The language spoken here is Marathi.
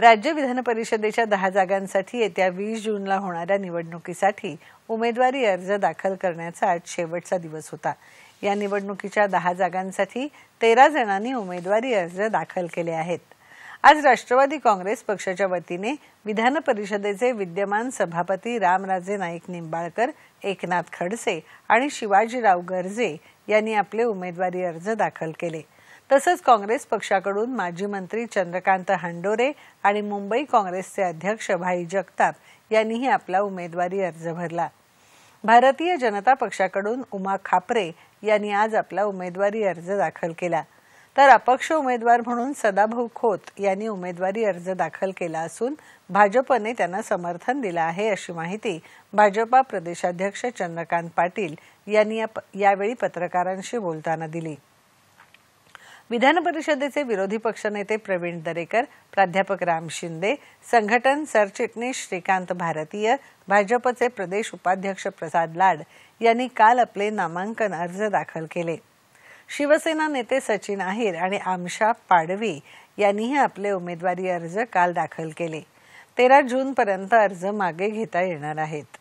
राज्य विधान परिषदेच्या दहा जागांसाठी येत्या वीस जूनला होणाऱ्या निवडणुकीसाठी उमेदवारी अर्ज दाखल करण्याचा आज शेवटचा दिवस होता या निवडणुकीच्या दहा जागांसाठी तेरा जणांनी उमेदवारी अर्ज दाखल केले आहेत आज राष्ट्रवादी काँग्रेस पक्षाच्या वतीने विधान परिषदेचे विद्यमान सभापती रामराजे नाईक निंबाळकर एकनाथ खडसे आणि शिवाजीराव गर्जे यांनी आपले उमेदवारी अर्ज दाखल केले तसंच काँग्रेस पक्षाकडून माजी मंत्री चंद्रकांत हांडोरे आणि मुंबई काँग्रेसचे अध्यक्ष भाई जगताप यांनीही आपला उमेदवारी अर्ज भरला भारतीय जनता पक्षाकडून उमा खापरे यांनी आज आपला उमेदवारी अर्ज दाखल केला तर अपक्ष उमेदवार म्हणून सदाभाऊ खोत यांनी उमेदवारी अर्ज दाखल केला असून भाजपने त्यांना समर्थन दिलं आहे अशी माहिती भाजपा प्रदेशाध्यक्ष चंद्रकांत पाटील यांनी यावेळी पत्रकारांशी बोलताना दिली विधान परिषदेचे विरोधी पक्षनेते प्रवीण दरेकर प्राध्यापक राम शिंदे संघटन सरचिटणीस श्रीकांत भारतीय भाजपचे प्रदेश उपाध्यक्ष प्रसाद लाड यांनी काल आपले नामांकन अर्ज दाखल केले शिवसेना नेते सचिन आहिर आणि आमशा पाडवी यांनीही आपले उमेदवारी अर्ज काल दाखल केले तेरा जूनपर्यंत अर्ज मागे घेता येणार आहेत